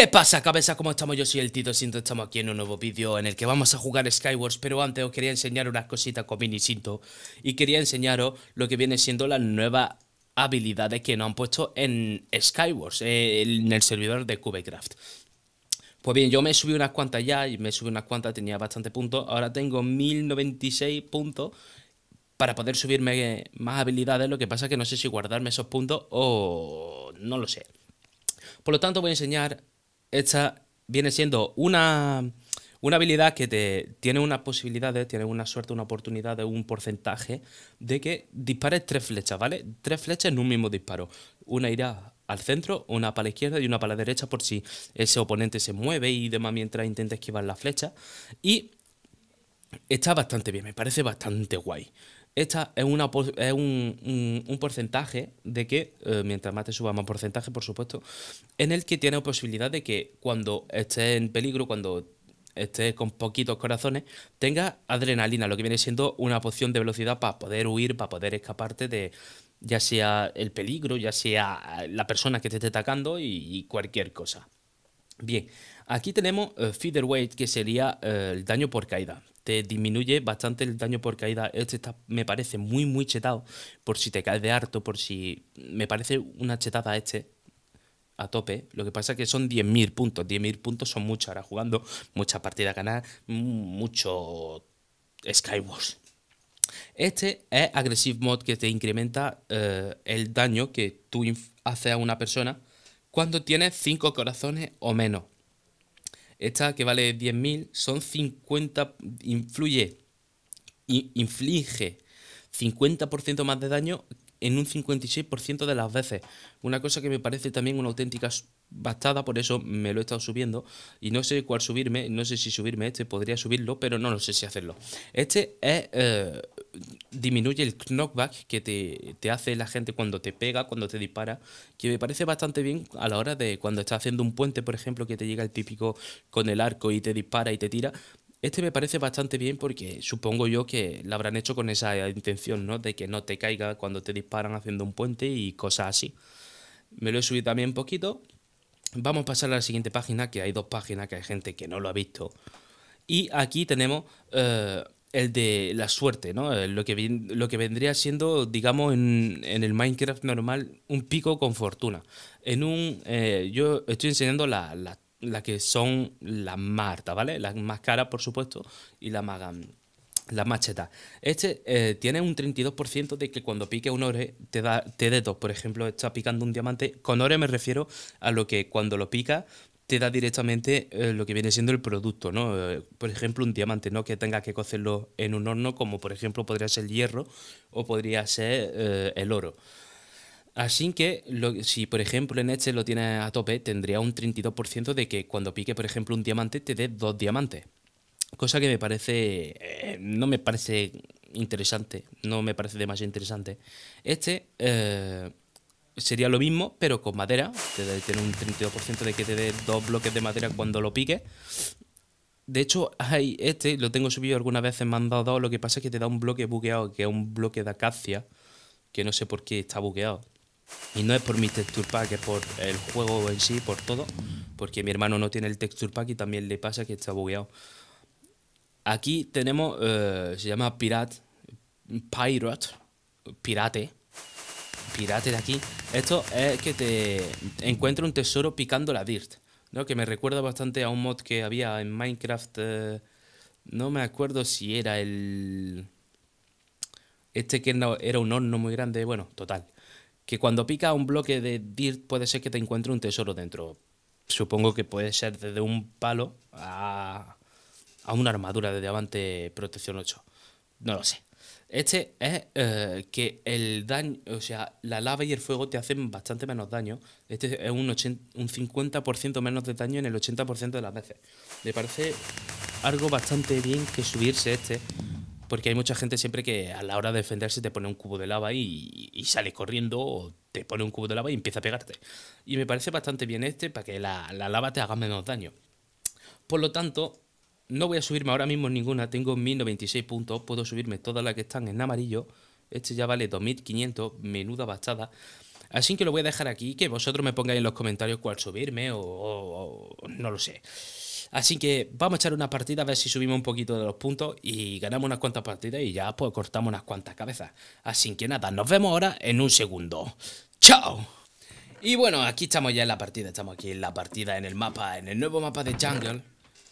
¿Qué pasa cabeza? ¿Cómo estamos? Yo soy el Tito Sinto, estamos aquí en un nuevo vídeo en el que vamos a jugar Skywars Pero antes os quería enseñar unas cositas con minisinto Y quería enseñaros lo que viene siendo las nuevas habilidades que nos han puesto en Skywars eh, En el servidor de Cubecraft Pues bien, yo me subí unas cuantas ya y me subí unas cuantas, tenía bastante puntos Ahora tengo 1096 puntos para poder subirme más habilidades Lo que pasa es que no sé si guardarme esos puntos o... no lo sé por lo tanto voy a enseñar esta viene siendo una, habilidad que te tiene unas posibilidades, tiene una suerte, una oportunidad un porcentaje de que dispares tres flechas, ¿vale? Tres flechas en un mismo disparo. Una irá al centro, una para la izquierda y una para la derecha por si ese oponente se mueve y demás mientras intenta esquivar la flecha. Y está bastante bien, me parece bastante guay esta es, un, porcentaje de que, eh, mientras más te suba, más porcentaje, por supuesto, en el que tiene posibilidad de que cuando estés en peligro, cuando estés con poquitos corazones, tenga adrenalina, lo que viene siendo una poción de velocidad para poder huir, para poder escaparte de ya sea el peligro, ya sea la persona que te esté atacando y, cualquier cosa. Bien, aquí tenemos eh, feeder weight que sería eh, el daño por caída te disminuye bastante el daño por caída. Este está, me parece muy, muy chetado. Por si te caes de harto, por si. Me parece una chetada este. A tope. Lo que pasa que son 10.000 puntos. 10.000 puntos son muchos ahora jugando. muchas partidas ganar. Mucho. Skywars. Este es Aggressive Mod que te incrementa eh, el daño que tú haces a una persona cuando tienes 5 corazones o menos. Esta que vale 10.000 son 50, influye, inflige 50% más de daño en un 56% de las veces. Una cosa que me parece también una auténtica bastada, por eso me lo he estado subiendo y no sé cuál subirme, no sé si subirme este, podría subirlo, pero no lo sé si hacerlo. Este es, eh, disminuye el knockback que te, te, hace la gente cuando te pega, cuando te dispara, que me parece bastante bien a la hora de cuando estás haciendo un puente, por ejemplo, que te llega el típico con el arco y te dispara y te tira. Este me parece bastante bien porque supongo yo que lo habrán hecho con esa intención, ¿no? De que no te caiga cuando te disparan haciendo un puente y cosas así. Me lo he subido también un poquito, Vamos a pasar a la siguiente página, que hay dos páginas, que hay gente que no lo ha visto. Y aquí tenemos eh, el de la suerte, ¿no? Eh, lo que, lo que vendría siendo, digamos, en, el Minecraft normal, un pico con fortuna. En un. Eh, yo estoy enseñando las la, que son las más ¿vale? Las más caras, por supuesto, y las más, la macheta Este eh, tiene un 32% de que cuando pique un ore te da te dé dos. Por ejemplo, está picando un diamante. Con ore me refiero a lo que cuando lo pica te da directamente eh, lo que viene siendo el producto, eh, por ejemplo, un diamante, ¿no? Que tenga que cocerlo en un horno, como por ejemplo podría ser el hierro o podría ser el oro. Así que si por ejemplo en este lo tienes a tope, tendría un 32% de que cuando pique por ejemplo un diamante te dé dos diamantes cosa que me parece, eh, no me parece interesante, no me parece demasiado interesante. Este eh, sería lo mismo, pero con madera, tiene un 32% de que te dé dos bloques de madera cuando lo piques. De hecho, hay este, lo tengo subido algunas veces, me han dado lo que pasa es que te da un bloque bugueado, que es un bloque de acacia, que no sé por qué está bugueado Y no es por mi texture pack, es por el juego en sí, por todo, porque mi hermano no tiene el texture pack y también le pasa que está bugueado. Aquí tenemos, eh, se llama Pirate, Pirate, Pirate, Pirate de aquí. Esto es que te encuentra un tesoro picando la dirt, ¿no? Que me recuerda bastante a un mod que había en Minecraft, eh, no me acuerdo si era el... Este que era un horno muy grande, bueno, total. Que cuando pica un bloque de dirt puede ser que te encuentre un tesoro dentro. Supongo que puede ser desde un palo a a una armadura de diamante protección 8. No lo sé. Este es eh, que el daño, o sea, la lava y el fuego te hacen bastante menos daño. Este es un, un 50% menos de daño en el 80% de las veces. Me parece algo bastante bien que subirse este, porque hay mucha gente siempre que a la hora de defenderse te pone un cubo de lava y, y sale corriendo o te pone un cubo de lava y empieza a pegarte. Y me parece bastante bien este para que la, la lava te haga menos daño. Por lo tanto, no voy a subirme ahora mismo ninguna, tengo 1096 puntos, puedo subirme todas las que están en amarillo. Este ya vale 2500, menuda bastada. Así que lo voy a dejar aquí, que vosotros me pongáis en los comentarios cuál subirme o, o, no lo sé. Así que vamos a echar una partida a ver si subimos un poquito de los puntos y ganamos unas cuantas partidas y ya pues cortamos unas cuantas cabezas. Así que nada, nos vemos ahora en un segundo. ¡Chao! Y bueno, aquí estamos ya en la partida, estamos aquí en la partida, en el mapa, en el nuevo mapa de Jungle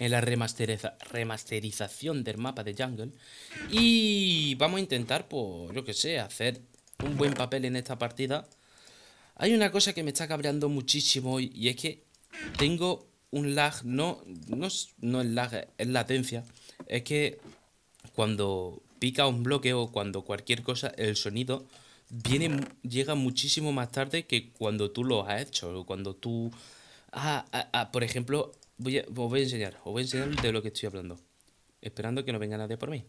en la remasterización del mapa de Jungle. Y vamos a intentar, por pues, yo que sé, hacer un buen papel en esta partida. Hay una cosa que me está cabreando muchísimo y es que tengo un lag, no, no, no es lag, es latencia. Es que cuando pica un bloque o cuando cualquier cosa, el sonido viene, llega muchísimo más tarde que cuando tú lo has hecho. O cuando tú, ah, ah, ah, por ejemplo, voy os voy a enseñar, os voy a enseñar de lo que estoy hablando. Esperando que no venga nadie por mí.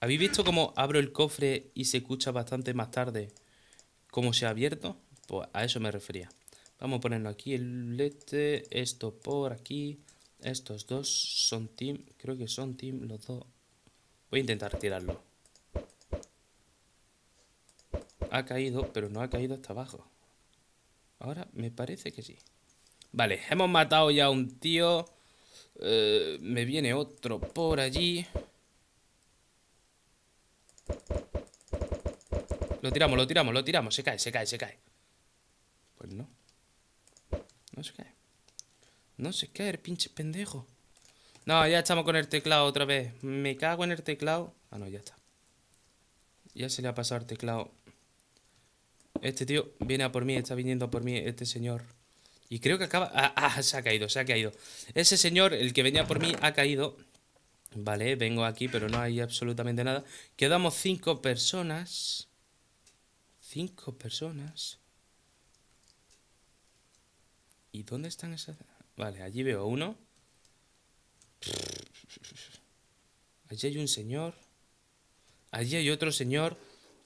¿Habéis visto cómo abro el cofre y se escucha bastante más tarde cómo se ha abierto? Pues a eso me refería. Vamos a ponerlo aquí, el este, esto por aquí. Estos dos son team, creo que son team los dos. Voy a intentar tirarlo. Ha caído, pero no ha caído hasta abajo. Ahora me parece que sí. Vale, hemos matado ya a un tío. Eh, me viene otro por allí. Lo tiramos, lo tiramos, lo tiramos. Se cae, se cae, se cae. Pues no. No se cae. No se cae el pinche pendejo. No, ya estamos con el teclado otra vez. Me cago en el teclado. Ah, no, ya está. Ya se le ha pasado el teclado. Este tío viene a por mí, está viniendo a por mí este señor. Y creo que acaba... Ah, ah, se ha caído, se ha caído. Ese señor, el que venía por mí, ha caído. Vale, vengo aquí, pero no hay absolutamente nada. Quedamos cinco personas. Cinco personas. ¿Y dónde están esas...? Vale, allí veo uno. Allí hay un señor. Allí hay otro señor.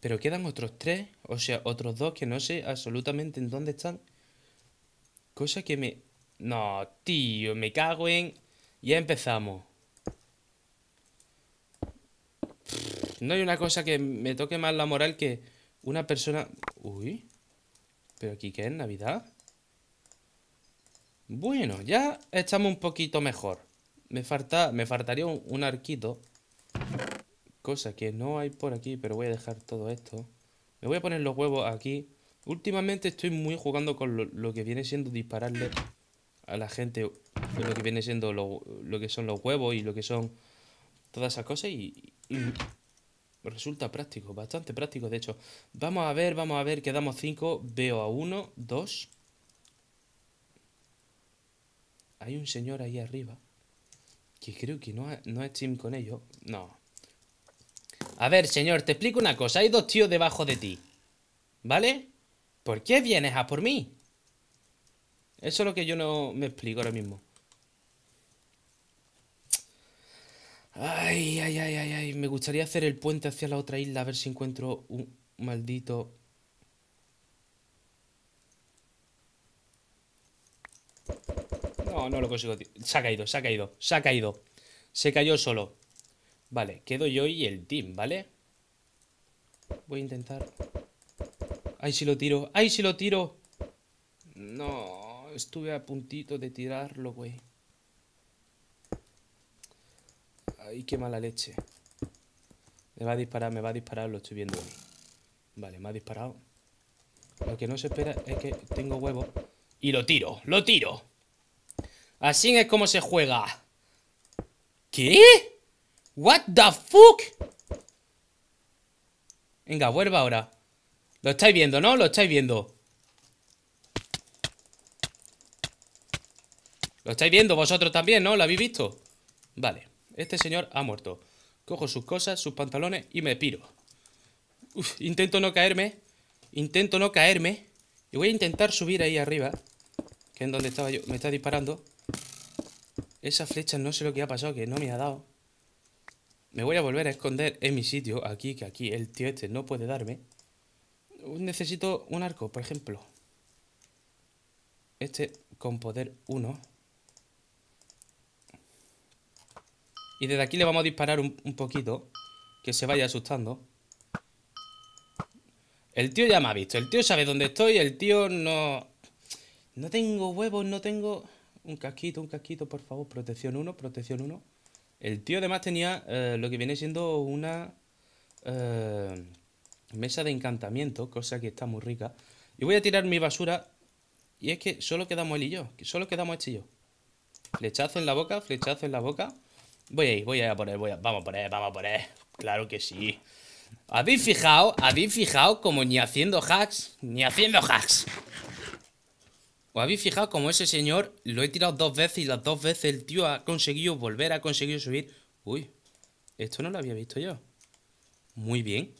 Pero quedan otros tres. O sea, otros dos que no sé absolutamente en dónde están. Cosa que me... No, tío, me cago en... Ya empezamos. No hay una cosa que me toque más la moral que una persona... Uy. ¿Pero aquí qué es? ¿Navidad? Bueno, ya estamos un poquito mejor. Me, falta, me faltaría un arquito. Cosa que no hay por aquí, pero voy a dejar todo esto. Me voy a poner los huevos aquí. Últimamente estoy muy jugando con lo, que viene siendo dispararle a la gente lo que viene siendo lo, que son los huevos y lo que son todas esas cosas y, resulta práctico, bastante práctico de hecho. Vamos a ver, vamos a ver, quedamos cinco, veo a uno, 2. Hay un señor ahí arriba que creo que no, no es team con ellos. No. A ver, señor, te explico una cosa. Hay dos tíos debajo de ti. ¿Vale? ¿Por qué vienes a por mí? Eso es lo que yo no me explico ahora mismo. Ay, ay, ay, ay, ay. Me gustaría hacer el puente hacia la otra isla a ver si encuentro un maldito... No, no lo consigo. Se ha caído, se ha caído, se ha caído. Se cayó solo. Vale, quedo yo y el team, ¿vale? Voy a intentar... Ahí sí lo tiro. Ahí sí lo tiro. No, estuve a puntito de tirarlo, güey. Ay, qué mala leche. Me va a disparar, me va a disparar, lo estoy viendo. Vale, me ha disparado. Lo que no se espera es que tengo huevo Y lo tiro, lo tiro. Así es como se juega. ¿Qué? ¿What the fuck? Venga, vuelva ahora. Lo estáis viendo, ¿no? Lo estáis viendo. Lo estáis viendo vosotros también, ¿no? ¿Lo habéis visto? Vale, este señor ha muerto. Cojo sus cosas, sus pantalones y me piro. intento no caerme. Intento no caerme. Y voy a intentar subir ahí arriba. Que es donde estaba yo. Me está disparando. Esa flecha no sé lo que ha pasado, que no me ha dado. Me voy a volver a esconder en mi sitio, aquí, que aquí el tío este no puede darme necesito un arco, por ejemplo. Este con poder 1. Y desde aquí le vamos a disparar un, poquito. Que se vaya asustando. El tío ya me ha visto. El tío sabe dónde estoy. El tío no... No tengo huevos, no tengo... Un casquito, un casquito, por favor. Protección 1, protección 1. El tío además tenía eh, lo que viene siendo una... Eh, Mesa de encantamiento, cosa que está muy rica. Y voy a tirar mi basura. Y es que solo quedamos él y yo. solo quedamos este y yo. Flechazo en la boca, flechazo en la boca. Voy a ir, voy a ir a poner, Vamos a poner vamos a poner. Claro que sí. ¿Habéis fijado? ¿Habéis fijado como ni haciendo hacks? Ni haciendo hacks. o habéis fijado como ese señor lo he tirado dos veces y las dos veces el tío ha conseguido volver, ha conseguido subir? Uy, esto no lo había visto yo. Muy bien.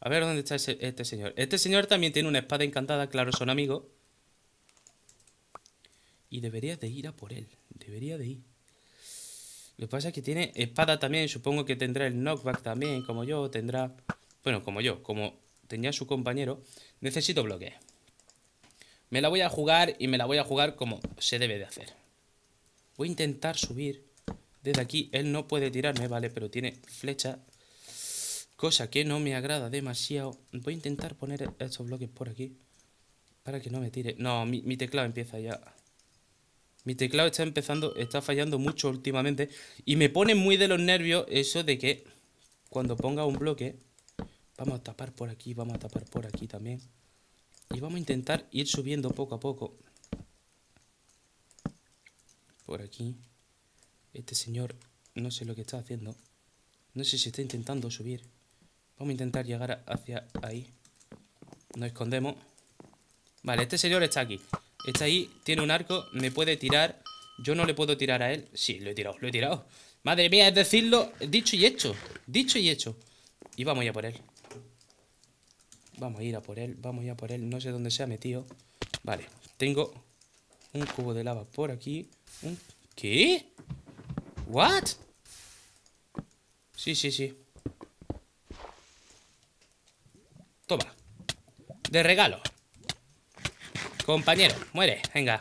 A ver dónde está este señor. Este señor también tiene una espada encantada, claro, son amigos. Y debería de ir a por él. Debería de ir. Lo que pasa es que tiene espada también. Supongo que tendrá el knockback también, como yo. Tendrá... Bueno, como yo, como tenía su compañero. Necesito bloque Me la voy a jugar y me la voy a jugar como se debe de hacer. Voy a intentar subir. Desde aquí él no puede tirarme, ¿vale? Pero tiene flecha cosa que no me agrada demasiado. Voy a intentar poner estos bloques por aquí para que no me tire. No, mi, teclado empieza ya. Mi teclado está empezando, está fallando mucho últimamente y me pone muy de los nervios eso de que cuando ponga un bloque, vamos a tapar por aquí, vamos a tapar por aquí también. Y vamos a intentar ir subiendo poco a poco. Por aquí. Este señor no sé lo que está haciendo. No sé si está intentando subir. Vamos a intentar llegar hacia ahí. Nos escondemos. Vale, este señor está aquí. Está ahí, tiene un arco, me puede tirar. Yo no le puedo tirar a él. Sí, lo he tirado, lo he tirado. Madre mía, es decirlo, dicho y hecho. Dicho y hecho. Y vamos ya por él. Vamos a ir a por él, vamos a ir a por él. No sé dónde se ha metido. Vale, tengo un cubo de lava por aquí. ¿Qué? ¿What? Sí, sí, sí. Toma. De regalo. Compañero, muere. Venga.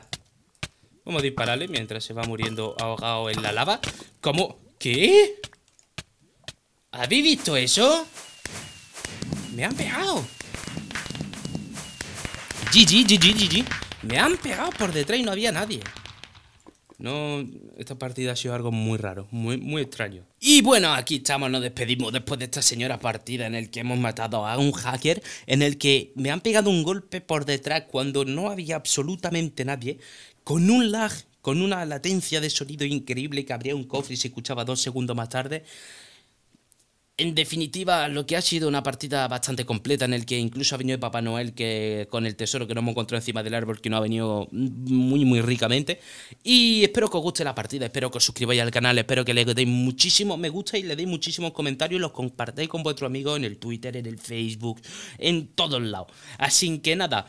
Vamos a dispararle mientras se va muriendo ahogado en la lava. ¿Cómo? ¿Qué? ¿Habéis visto eso? Me han pegado. GG, GG, GG. Me han pegado por detrás y no había nadie. No, esta partida ha sido algo muy raro, muy, muy extraño. Y bueno, aquí estamos, nos despedimos después de esta señora partida en el que hemos matado a un hacker, en el que me han pegado un golpe por detrás cuando no había absolutamente nadie, con un lag, con una latencia de sonido increíble que abría un cofre y se escuchaba dos segundos más tarde. En definitiva, lo que ha sido una partida bastante completa en el que incluso ha venido Papá Noel que con el tesoro que no hemos encontrado encima del árbol que no ha venido muy muy ricamente y espero que os guste la partida, espero que os suscribáis al canal, espero que le deis muchísimos me gusta y le deis muchísimos comentarios, los compartáis con vuestro amigo en el Twitter, en el Facebook, en todos lados. Así que nada,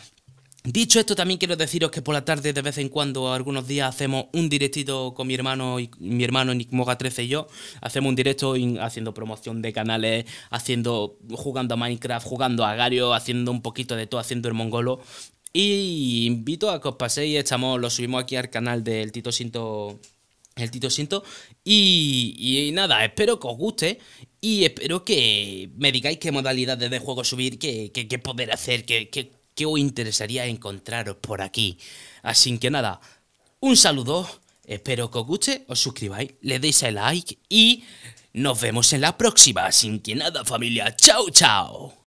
Dicho esto, también quiero deciros que por la tarde, de vez en cuando, algunos días hacemos un directito con mi hermano y mi hermano Nick 13 y yo. Hacemos un directo haciendo promoción de canales, haciendo, jugando a Minecraft, jugando a Gario, haciendo un poquito de todo, haciendo el mongolo. Y invito a que os paséis, estamos, lo subimos aquí al canal del Tito Sinto. El Tito Sinto. Y, nada, espero que os guste. Y espero que me digáis qué modalidades de juego subir, qué, qué, poder hacer, qué, qué que os interesaría encontraros por aquí. Así que nada, un saludo, espero que os guste, os suscribáis, le deis a like y nos vemos en la próxima. Así que nada familia, chao chao.